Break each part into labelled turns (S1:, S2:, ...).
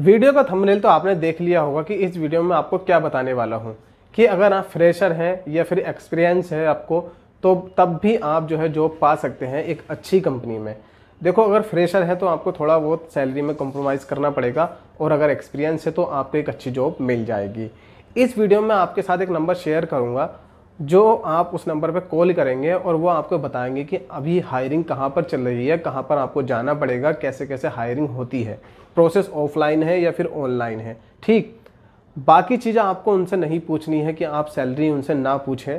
S1: video का thumbnail तो आपने देख लिया होगा कि इस वीडियो में आपको क्या बताने वाला हूँ कि अगर आप फ्रेशर हैं या फिर एक्सपीरियंस है आपको तो तब भी आप जो है जॉब पा सकते हैं एक अच्छी कंपनी में देखो अगर फ्रेशर है तो आपको थोड़ा बहुत सैलरी में कॉम्प्रोमाइज़ करना पड़ेगा और अगर एक्सपीरियंस है तो आपको एक अच्छी जॉब मिल जाएगी इस वीडियो में आपके साथ एक नंबर शेयर करूँगा जो आप उस नंबर पर कॉल करेंगे और वो आपको बताएंगे कि अभी हायरिंग कहाँ पर चल रही है कहाँ पर आपको जाना पड़ेगा कैसे कैसे हायरिंग होती है प्रोसेस ऑफलाइन है या फिर ऑनलाइन है ठीक बाकी चीज़ें आपको उनसे नहीं पूछनी है कि आप सैलरी उनसे ना पूछें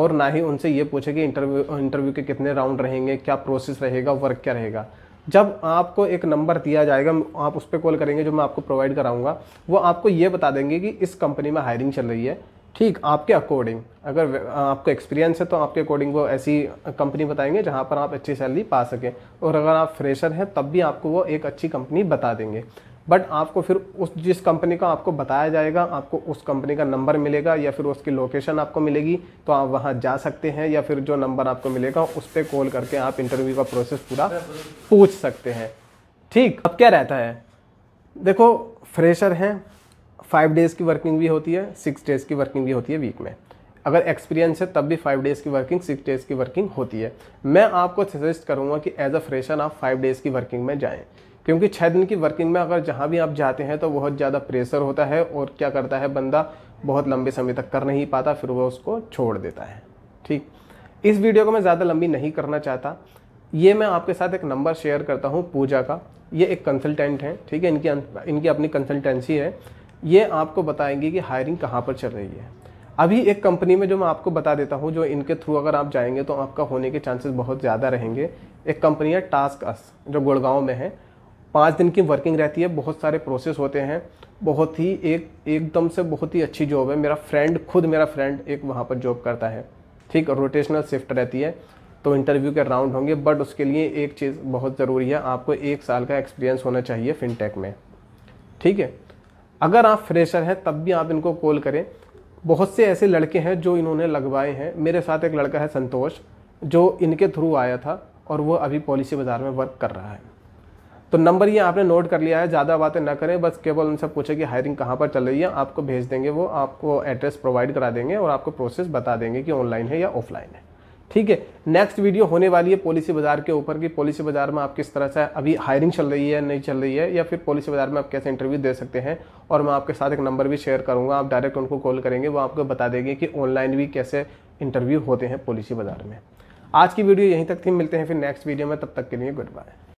S1: और ना ही उनसे ये पूछें कि इंटरव्यू इंटरव्यू के कितने राउंड रहेंगे क्या प्रोसेस रहेगा वर्क क्या रहेगा जब आपको एक नंबर दिया जाएगा आप उस पर कॉल करेंगे जो मैं आपको प्रोवाइड कराऊंगा वो आपको ये बता देंगे कि इस कंपनी में हायरिंग चल रही है ठीक आपके अकॉर्डिंग अगर आपको एक्सपीरियंस है तो आपके अकॉर्डिंग वो ऐसी कंपनी बताएंगे जहाँ पर आप अच्छी सैलरी पा सकें और अगर आप फ्रेशर हैं तब भी आपको वो एक अच्छी कंपनी बता देंगे बट आपको फिर उस जिस कंपनी का आपको बताया जाएगा आपको उस कंपनी का नंबर मिलेगा या फिर उसकी लोकेशन आपको मिलेगी तो आप वहाँ जा सकते हैं या फिर जो नंबर आपको मिलेगा उस पर कॉल करके आप इंटरव्यू का प्रोसेस पूरा पूछ सकते हैं ठीक अब क्या रहता है देखो फ्रेशर हैं फाइव डेज़ की वर्किंग भी होती है सिक्स डेज़ की वर्किंग भी होती है वीक में अगर एक्सपीरियंस है तब भी फाइव डेज़ की वर्किंग सिक्स डेज़ की वर्किंग होती है मैं आपको सजेस्ट करूँगा कि एज अ फ्रेशर आप फाइव डेज़ की वर्किंग में जाएँ क्योंकि छः दिन की वर्किंग में अगर जहाँ भी आप जाते हैं तो बहुत ज़्यादा प्रेशर होता है और क्या करता है बंदा बहुत लंबे समय तक कर नहीं पाता फिर वह उसको छोड़ देता है ठीक इस वीडियो को मैं ज़्यादा लंबी नहीं करना चाहता ये मैं आपके साथ एक नंबर शेयर करता हूँ पूजा का ये एक कंसल्टेंट हैं ठीक है इनकी इनकी अपनी कंसल्टेंसी है ये आपको बताएंगी कि हायरिंग कहाँ पर चल रही है अभी एक कंपनी में जो मैं आपको बता देता हूँ जो इनके थ्रू अगर आप जाएंगे तो आपका होने के चांसेस बहुत ज़्यादा रहेंगे एक कंपनी है टास्क अस जो गुड़गांव में है पाँच दिन की वर्किंग रहती है बहुत सारे प्रोसेस होते हैं बहुत ही एक एकदम से बहुत ही अच्छी जॉब है मेरा फ्रेंड खुद मेरा फ्रेंड एक वहाँ पर जॉब करता है ठीक रोटेशनल शिफ्ट रहती है तो इंटरव्यू के राउंड होंगे बट उसके लिए एक चीज़ बहुत ज़रूरी है आपको एक साल का एक्सपीरियंस होना चाहिए फिनटेक में ठीक है अगर आप फ्रेशर हैं तब भी आप इनको कॉल करें बहुत से ऐसे लड़के हैं जो इन्होंने लगवाए हैं मेरे साथ एक लड़का है संतोष जो इनके थ्रू आया था और वो अभी पॉलिसी बाज़ार में वर्क कर रहा है तो नंबर ये आपने नोट कर लिया है ज़्यादा बातें ना करें बस केवल उनसे पूछें कि हायरिंग कहाँ पर चल रही है आपको भेज देंगे वो आपको एड्रेस प्रोवाइड करा देंगे और आपको प्रोसेस बता देंगे कि ऑनलाइन है या ऑफलाइन है ठीक है नेक्स्ट वीडियो होने वाली है पॉलिसी बाजार के ऊपर की पॉलिसी बाजार में आप किस तरह से अभी हायरिंग चल रही है नहीं चल रही है या फिर पॉलिसी बाजार में आप कैसे इंटरव्यू दे सकते हैं और मैं आपके साथ एक नंबर भी शेयर करूंगा आप डायरेक्ट उनको कॉल करेंगे वो आपको बता देंगे कि ऑनलाइन भी कैसे इंटरव्यू होते हैं पॉलिसी बाजार में आज की वीडियो यहीं तक थी मिलते हैं फिर नेक्स्ट वीडियो में तब तक के लिए गुड बाय